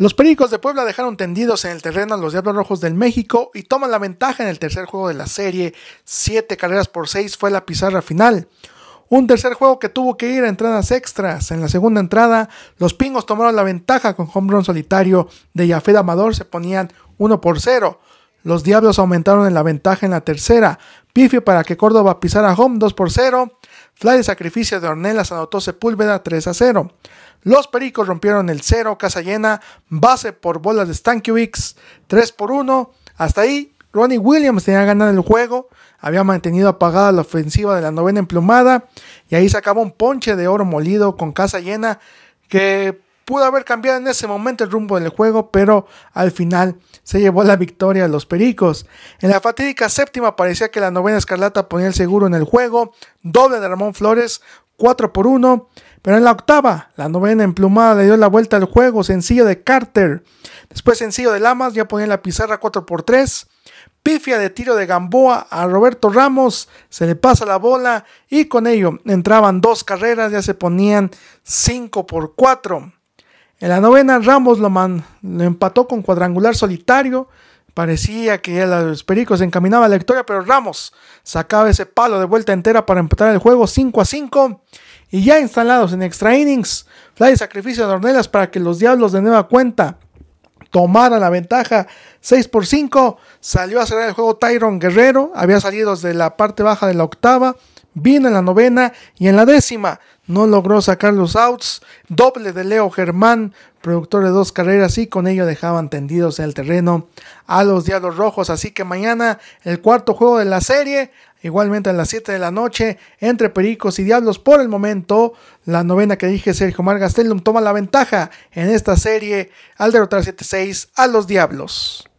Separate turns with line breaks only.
Los Pericos de Puebla dejaron tendidos en el terreno a los Diablos Rojos del México y toman la ventaja en el tercer juego de la serie. Siete carreras por seis fue la pizarra final. Un tercer juego que tuvo que ir a entradas extras. En la segunda entrada, los pingos tomaron la ventaja con home run solitario de Yafed Amador, se ponían uno por 0. Los Diablos aumentaron en la ventaja en la tercera. Pifi para que Córdoba pisara home 2 por 0. Fly de sacrificio de Ornelas anotó Sepúlveda 3 a 0. Los Pericos rompieron el 0, casa llena, base por bolas de Stankiewicz 3 por 1. Hasta ahí, Ronnie Williams tenía ganado el juego, había mantenido apagada la ofensiva de la novena emplumada y ahí acabó un ponche de oro molido con casa llena que pudo haber cambiado en ese momento el rumbo del juego, pero al final se llevó la victoria a los Pericos. En la fatídica séptima parecía que la novena escarlata ponía el seguro en el juego, doble de Ramón Flores, 4 por 1, pero en la octava, la novena emplumada le dio la vuelta al juego, sencillo de Carter, después sencillo de Lamas, ya ponía la pizarra 4 por 3, pifia de tiro de Gamboa a Roberto Ramos, se le pasa la bola y con ello entraban dos carreras, ya se ponían 5 por 4. En la novena, Ramos lo, empató con cuadrangular solitario. Parecía que los Pericos encaminaban a la victoria, pero Ramos sacaba ese palo de vuelta entera para empatar el juego 5 a 5. Y ya instalados en extra innings, fly sacrificio de Ornelas para que los Diablos de nueva cuenta tomaran la ventaja 6 por 5. Salió a cerrar el juego Tyron Guerrero, había salido desde la parte baja de la octava, vino en la novena y en la décima no logró sacar los outs, doble de Leo Germán, productor de dos carreras y con ello dejaban tendidos el terreno a los Diablos Rojos. Así que mañana el cuarto juego de la serie, igualmente a las 7 de la noche, entre Pericos y Diablos. Por el momento, la novena que dije Sergio margastellum toma la ventaja en esta serie al derrotar 7-6 a los Diablos.